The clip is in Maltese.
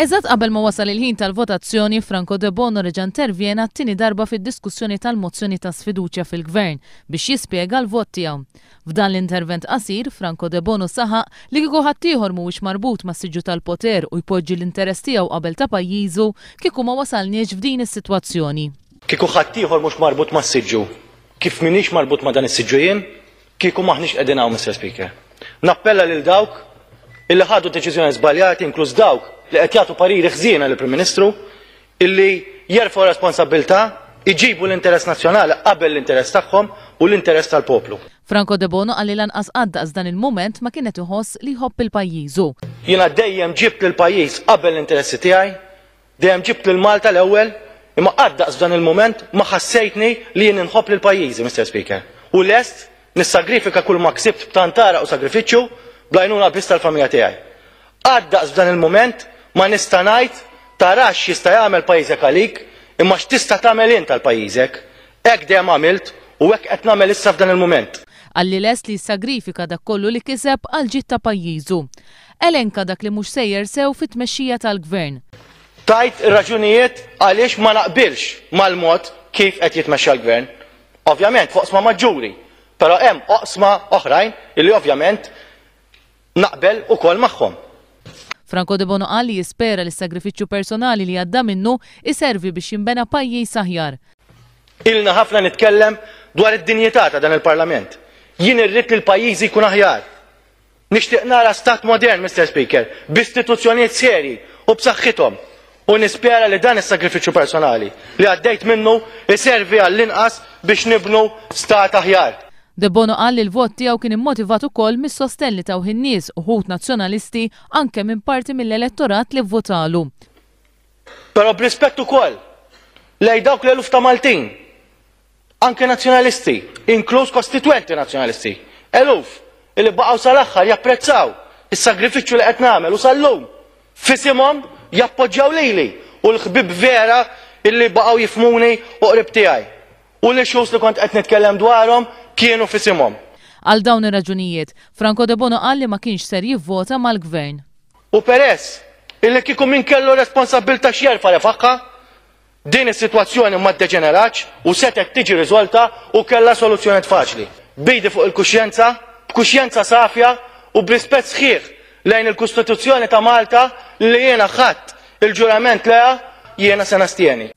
Eżatt qabel ma wasal il-ħin tal-votazzjoni, Franco De Bono reġa' intervjena t-tieni darba fid-diskussjoni tal-mozzjoni ta' sfiduċja fil-gvern biex jispjega l-vot tiegħu. F'dan l-intervent qasir, Franco De Bono saħa li kieku ħaddieħor mhuwiex marbut ma' siġu tal-poter u jpoġġi l-interess tiegħu qabel ta' pajjiżu kieku ma wasalniex f'din is-sitwazzjoni. Kieku ħaddieħor mhux marbut ma' siġu. Kif minix marbut ma' dan is-siġu jien, kieku maħniex qegħdin hawn, Mr. Speaker. Nappella lil dawk illi ħadu deċiżjoni żbaljati inkluż dawk li qed jagħtu pariri ħżiena lill prim Ministru illi jerfu responsabilità iġibu l-interess nazzjonali qabel l-interess tagħhom u l-interess tal-poplu. Franco De Bono għalli lanqas għadda dan il-moment ma kienet iħoss li jħobb il-pajjiżu. Jiena dejjem ġibt lill-pajjiż qabel l-interessi tiegħi, dejjem ġibt lil Malta l-ewwel, imma għadda dan il-moment ma ħassejtni li jien inħobb lill-pajjiżi, Mr. Speaker. U lest nissagrifika kull ma ksibt b'tantara u sagrifiċċju blajnuna biss tal-familja tijaj. Għaddaqs f'dan il-moment ma nista' ngħid tarax jista' jagħmel pajjiżek għalik imma x'tista' tagħmel int tal-pajjiżek. Hekk dejjem għamilt u hekk qed nagħmel issa f'dan il-moment. Għalli les li sagrifika dak kollu li kiseb għal ġitta pajjiżu. Elenka dak li mhux sejjer sew fit-tmexxija tal-gvern. Tajt raġunijiet għaliex ma naqbilx mal-mod kif qed jitmexxa l-gvern. Ovvjament fuq maġuri, maġġuri, però hemm oqsma oħrajn illi ovvjament naqbel u kol maħħom. Franco de Bono għalli jispera li sagrifiċċju personali li għadda minnu iservi biex jimbena pajjiż saħjar. Ilna ħafna nitkellem dwar id-dinjetà ta' dan il-Parlament. Jien irrid li l-pajjiż jkun aħjar. Nixtieq nara stat modern, Mr. Speaker, b'istituzzjonijiet serji u b'saħħithom u nispera li dan is-sagrifiċċju personali li għaddejt minnu iservi għall-inqas biex nibnu stat aħjar. De Bono qal li l-vot tiegħu kien immotivat ukoll mis-sosten li taw in-nies uħut nazzjonalisti anke minn parti mill-elettorat li votalu. Però b'rispett ukoll lej dawk l-eluf ta' Maltin, anke nazzjonalisti, inkluż kostituenti nazzjonalisti, eluf li baqaw sal-aħħar japprezzaw is-sagrifiċċju li qed nagħmel u sal-lum fisimhom jappoġġjaw lili u l-ħbib vera il-li baqgħu jifmuni u qrib tijaj u l-xus li kont qed nitkellem dwarhom kienu fisimhom. Għal dawn ir-raġunijiet, Franco De Bono qal li ma kienx ser jivvota mal-gvern. U peress, illi kieku min kellu responsabilta xjerfa li faqqa, din is-sitwazzjoni ma deġeneraċ u setek tiġi riżolta u kellha soluzzjoni faċli. Bidi fuq il-kuxjenza, b'kuxjenza safja u b'rispett sħiħ lejn il-Kostituzzjoni ta' Malta li jiena ħadd il-ġurament leha jiena se nastieni.